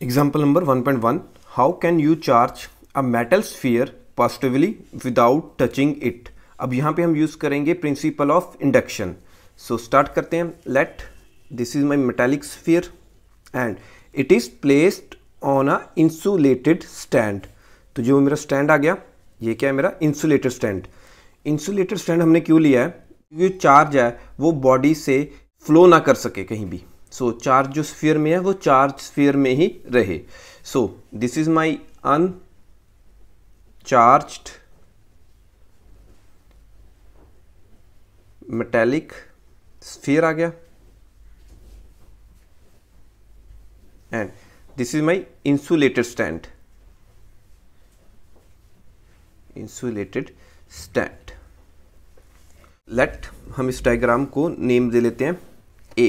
Example number 1.1 How can you charge a metal sphere positively without touching it? अब यहाँ पे हम use करेंगे principle of induction so start करते हैं let this is my metallic sphere and it is placed on a insulated stand तो जो मेरा स्टैंड आ गया ये क्या है मेरा इंसुलेटेड स्टैंड इंसुलेटेड स्टैंड हमने क्यों लिया है क्योंकि चार्ज है वो बॉडी से फ्लो ना कर सके कहीं भी सो so, चार्ज जो स्फीयर में है वो चार्ज स्फीयर में ही रहे so this is my uncharged metallic sphere आ गया and this is my insulated stand insulated stand let हम इस डायग्राम को नेम दे लेते हैं ए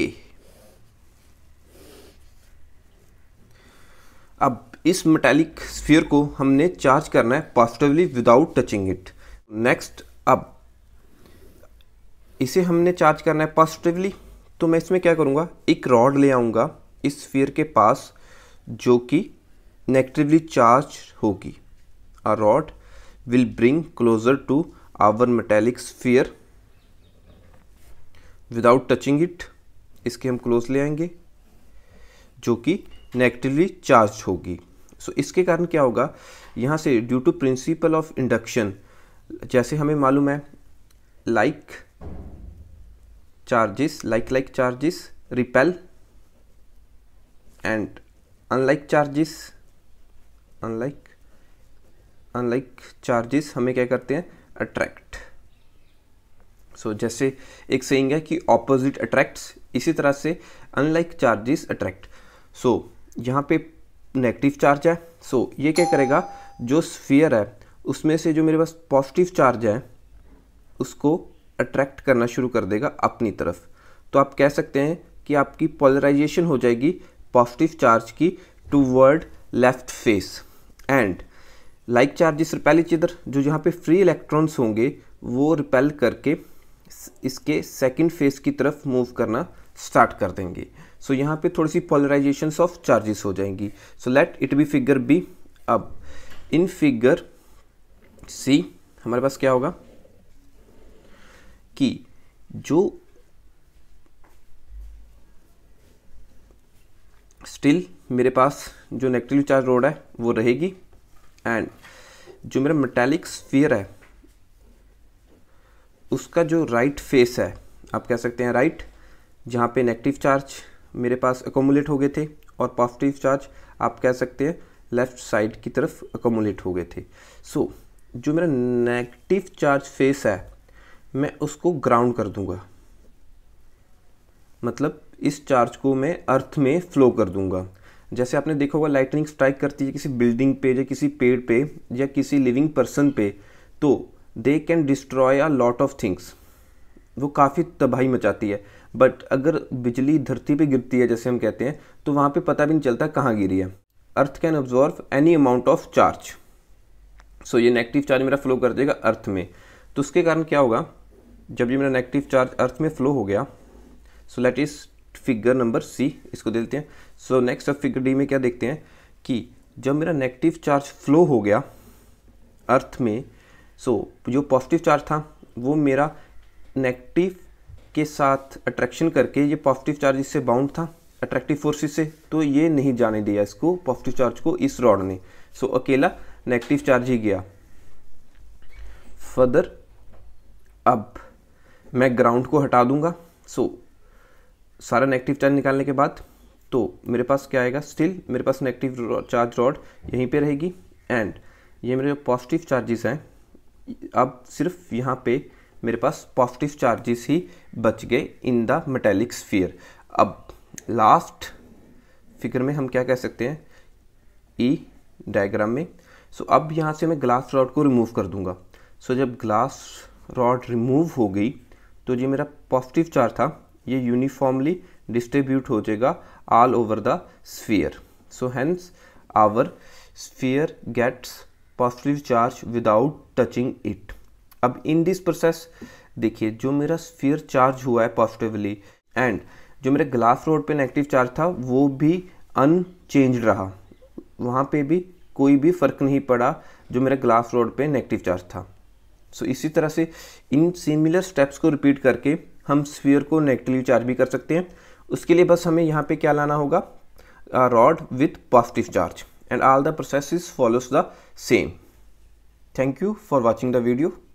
अब इस मेटेलिक स्फीयर को हमने चार्ज करना है positively without touching it next अब इसे हमने चार्ज करना है पॉजिटिवली तो मैं इसमें क्या करूँगा एक रॉड ले आऊँगा इस स्फीयर के पास जो कि नेगेटिवली चार्ज होगी a rod will bring closer to our metallic sphere without touching it इसके हम क्लोज ले आएंगे जो कि नेगेटिवली चार्ज होगी सो so, इसके कारण क्या होगा यहाँ से due to principle of induction जैसे हमें मालूम है like charges like like charges repel and unlike charges unlike unlike charges हमें क्या करते हैं अट्रैक्ट सो so, जैसे एक सेइंग है कि ऑपोजिट अट्रैक्ट्स इसी तरह से अनलाइक चार्जेस अट्रैक्ट सो यहाँ पे नेगेटिव चार्ज है सो so, ये क्या करेगा जो स्फीयर है उसमें से जो मेरे पास पॉजिटिव चार्ज है उसको अट्रैक्ट करना शुरू कर देगा अपनी तरफ तो आप कह सकते हैं कि आपकी पोलराइजेशन हो जाएगी पॉजिटिव चार्ज की towards left face and like charges repel चिदर जो यहाँ पे फ्री इलेक्ट्रॉन्स होंगे वो रिपेल करके इसके सेकंड फेस की तरफ मूव करना स्टार्ट कर देंगे सो so, यहाँ पे थोड़ी सी पोलराइजेशन ऑफ चार्जेस हो जाएंगी so let it be figure B अब इन फिगर सी हमारे पास क्या होगा कि जो स्टिल मेरे पास जो नेगेटिव चार्ज रोड है वो रहेगी एंड जो मेरा मेटेलिक स्फीयर है उसका जो राइट right फेस है आप कह सकते हैं राइट right जहाँ पे नेगेटिव चार्ज मेरे पास अकोमुलेट हो गए थे और पॉजिटिव चार्ज आप कह सकते हैं लेफ़्ट साइड की तरफ अकोमोलेट हो गए थे सो so, जो मेरा नेगेटिव चार्ज फेस है मैं उसको ग्राउंड कर दूंगा मतलब इस चार्ज को मैं अर्थ में फ्लो कर दूंगा जैसे आपने देखा होगा लाइटनिंग स्ट्राइक करती है किसी बिल्डिंग पे या किसी पेड़ पे या किसी लिविंग पर्सन पे तो they can destroy a lot of things वो काफ़ी तबाही मचाती है बट अगर बिजली धरती पे गिरती है जैसे हम कहते हैं तो वहाँ पे पता भी नहीं चलता कहाँ गिरी है earth can absorb any amount of charge so ये नेगेटिव चार्ज मेरा फ्लो कर देगा अर्थ में तो उसके कारण क्या होगा जब ये मेरा नेगेटिव चार्ज अर्थ में फ्लो हो गया so let is figure number C इसको देते हैं सो नेक्स्ट अब फिगर डी में क्या देखते हैं कि जब मेरा नेगेटिव चार्ज फ्लो हो गया अर्थ में सो so, जो पॉजिटिव चार्ज था वो मेरा नेगेटिव के साथ अट्रैक्शन करके ये पॉजिटिव चार्ज इससे बाउंड था अट्रैक्टिव फोर्सेस से तो ये नहीं जाने दिया इसको पॉजिटिव चार्ज को इस रॉड ने सो so, अकेला नेगेटिव चार्ज ही गया फर्दर अब मैं ग्राउंड को हटा दूंगा सो so, सारा नेगेटिव चार्ज निकालने के बाद तो मेरे पास क्या आएगा स्टिल मेरे पास नेगेटिव चार्ज रॉड यहीं पे रहेगी एंड ये मेरे पॉजिटिव चार्जेस हैं अब सिर्फ यहाँ पे मेरे पास पॉजिटिव चार्जेस ही बच गए इन द मेटेलिक स्फीयर अब लास्ट फिगर में हम क्या कह सकते हैं ई e डायग्राम में सो so, अब यहाँ से मैं ग्लास रॉड को रिमूव कर दूंगा सो so, जब ग्लास रॉड रिमूव हो गई तो ये मेरा पॉजिटिव चार्ज था ये यूनिफॉर्मली डिस्ट्रीब्यूट हो जाएगा all over the sphere so hence our sphere gets positive charge without touching it अब इन दिस प्रोसेस देखिए जो मेरा स्फीयर चार्ज हुआ है पॉजिटिवली एंड जो मेरा ग्लास रोड पे नेगेटिव चार्ज था वो भी अनचेंज रहा वहाँ पे भी कोई भी फ़र्क नहीं पड़ा जो मेरा ग्लास रोड पे नेगेटिव चार्ज था सो so, इसी तरह से इन सिमिलर स्टेप्स को रिपीट करके हम स्फीयर को नेगेटिव चार्ज भी कर सकते हैं उसके लिए बस हमें यहाँ पे क्या लाना होगा rod with positive charge and the process is follows the same thank you for watching the video